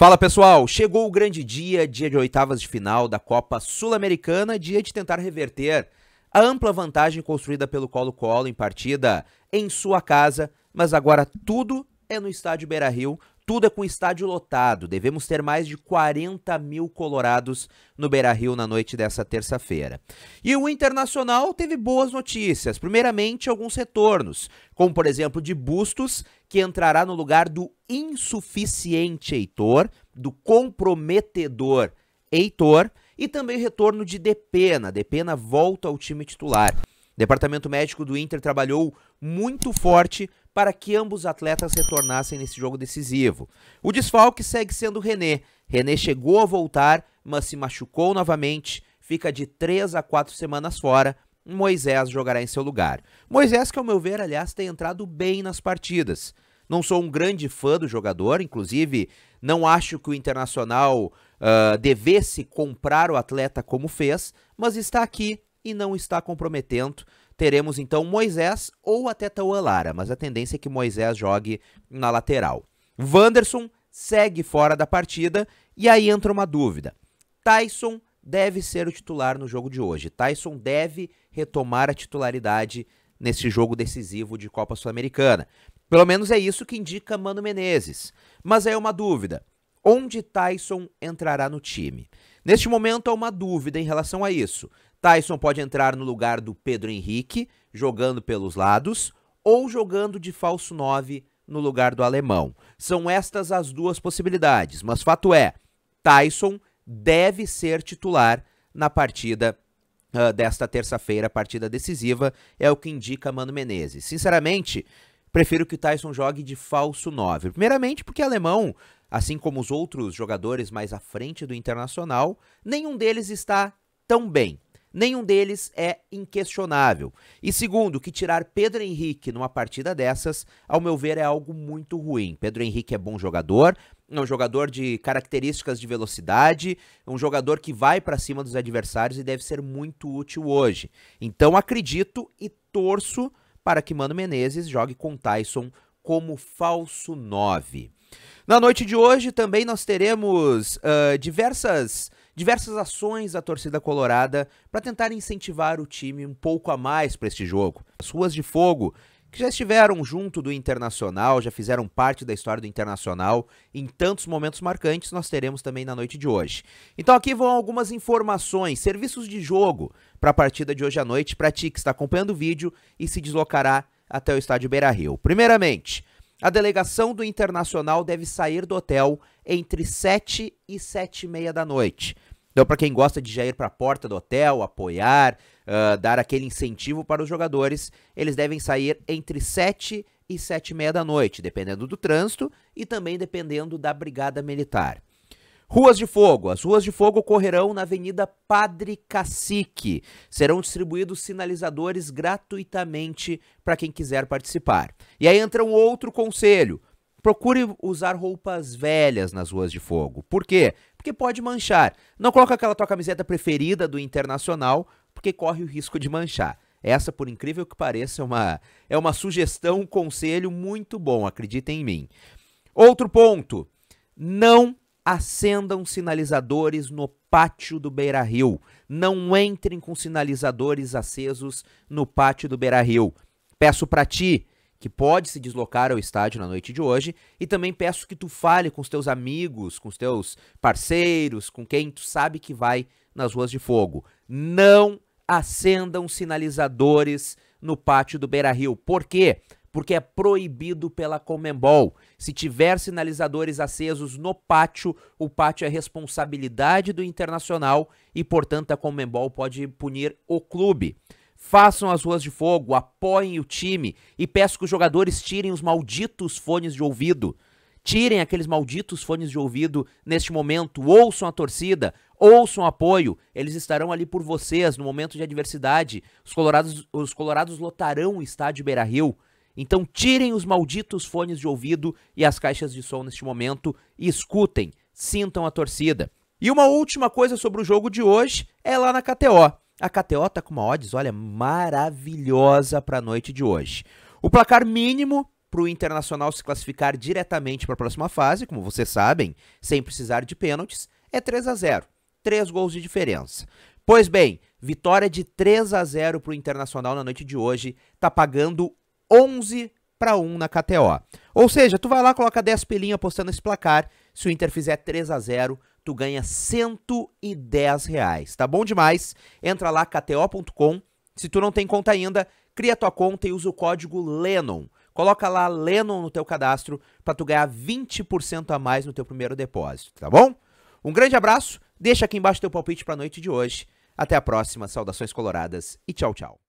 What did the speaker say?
Fala pessoal, chegou o grande dia, dia de oitavas de final da Copa Sul-Americana, dia de tentar reverter a ampla vantagem construída pelo Colo-Colo em partida em sua casa, mas agora tudo é no estádio Beira-Rio tudo é com estádio lotado. Devemos ter mais de 40 mil colorados no Beira Rio na noite dessa terça-feira. E o Internacional teve boas notícias. Primeiramente, alguns retornos, como por exemplo de Bustos, que entrará no lugar do insuficiente Heitor, do comprometedor Heitor, e também o retorno de Depena. Depena volta ao time titular. Departamento médico do Inter trabalhou muito forte para que ambos os atletas retornassem nesse jogo decisivo. O desfalque segue sendo René. René chegou a voltar, mas se machucou novamente, fica de 3 a 4 semanas fora. Moisés jogará em seu lugar. Moisés, que ao meu ver, aliás, tem entrado bem nas partidas. Não sou um grande fã do jogador, inclusive não acho que o Internacional uh, devesse comprar o atleta como fez, mas está aqui e não está comprometendo. Teremos então Moisés ou até Tauan Lara, mas a tendência é que Moisés jogue na lateral. Wanderson segue fora da partida e aí entra uma dúvida. Tyson deve ser o titular no jogo de hoje. Tyson deve retomar a titularidade nesse jogo decisivo de Copa Sul-Americana. Pelo menos é isso que indica Mano Menezes. Mas aí é uma dúvida. Onde Tyson entrará no time? Neste momento há uma dúvida em relação a isso. Tyson pode entrar no lugar do Pedro Henrique, jogando pelos lados, ou jogando de falso 9 no lugar do alemão. São estas as duas possibilidades, mas fato é, Tyson deve ser titular na partida uh, desta terça-feira, partida decisiva, é o que indica Mano Menezes. Sinceramente, prefiro que o Tyson jogue de falso 9. Primeiramente, porque alemão, assim como os outros jogadores mais à frente do Internacional, nenhum deles está tão bem. Nenhum deles é inquestionável. E segundo, que tirar Pedro Henrique numa partida dessas, ao meu ver, é algo muito ruim. Pedro Henrique é bom jogador, é um jogador de características de velocidade, é um jogador que vai para cima dos adversários e deve ser muito útil hoje. Então acredito e torço para que Mano Menezes jogue com Tyson como falso 9. Na noite de hoje também nós teremos uh, diversas diversas ações da torcida colorada para tentar incentivar o time um pouco a mais para este jogo. As Ruas de Fogo, que já estiveram junto do Internacional, já fizeram parte da história do Internacional em tantos momentos marcantes, nós teremos também na noite de hoje. Então aqui vão algumas informações, serviços de jogo para a partida de hoje à noite para ti que está acompanhando o vídeo e se deslocará até o estádio Beira-Rio. Primeiramente, a delegação do Internacional deve sair do hotel entre 7 e 7 e meia da noite. Então, para quem gosta de já ir para a porta do hotel, apoiar, uh, dar aquele incentivo para os jogadores, eles devem sair entre 7 e 7 e meia da noite, dependendo do trânsito e também dependendo da brigada militar. Ruas de Fogo. As ruas de fogo ocorrerão na Avenida Padre Cacique. Serão distribuídos sinalizadores gratuitamente para quem quiser participar. E aí entra um outro conselho. Procure usar roupas velhas nas ruas de fogo. Por quê? Porque pode manchar. Não coloca aquela tua camiseta preferida do Internacional, porque corre o risco de manchar. Essa, por incrível que pareça, é uma, é uma sugestão, um conselho muito bom, acreditem em mim. Outro ponto: não acendam sinalizadores no pátio do Beira Rio. Não entrem com sinalizadores acesos no pátio do Beira Rio. Peço para ti, que pode se deslocar ao estádio na noite de hoje, e também peço que tu fale com os teus amigos, com os teus parceiros, com quem tu sabe que vai nas ruas de fogo. Não acendam sinalizadores no pátio do Beira Rio. Por quê? porque é proibido pela Comembol. Se tiver sinalizadores acesos no pátio, o pátio é responsabilidade do Internacional e, portanto, a Comembol pode punir o clube. Façam as ruas de fogo, apoiem o time e peço que os jogadores tirem os malditos fones de ouvido. Tirem aqueles malditos fones de ouvido neste momento, ouçam a torcida, ouçam apoio, eles estarão ali por vocês no momento de adversidade. Os colorados, os colorados lotarão o estádio Beira-Rio então tirem os malditos fones de ouvido e as caixas de som neste momento e escutem, sintam a torcida. E uma última coisa sobre o jogo de hoje é lá na KTO. A KTO tá com uma odds, olha, maravilhosa para a noite de hoje. O placar mínimo para o Internacional se classificar diretamente para a próxima fase, como vocês sabem, sem precisar de pênaltis, é 3 a 0, Três gols de diferença. Pois bem, vitória de 3 a 0 para o Internacional na noite de hoje, tá pagando 11 para 1 na KTO. Ou seja, tu vai lá, coloca 10 pelinha apostando esse placar. Se o Inter fizer 3 a 0 tu ganha 110 reais. Tá bom demais? Entra lá, kto.com. Se tu não tem conta ainda, cria tua conta e usa o código LENON. Coloca lá LENON no teu cadastro para tu ganhar 20% a mais no teu primeiro depósito, tá bom? Um grande abraço, deixa aqui embaixo teu palpite para noite de hoje. Até a próxima, saudações coloradas e tchau, tchau.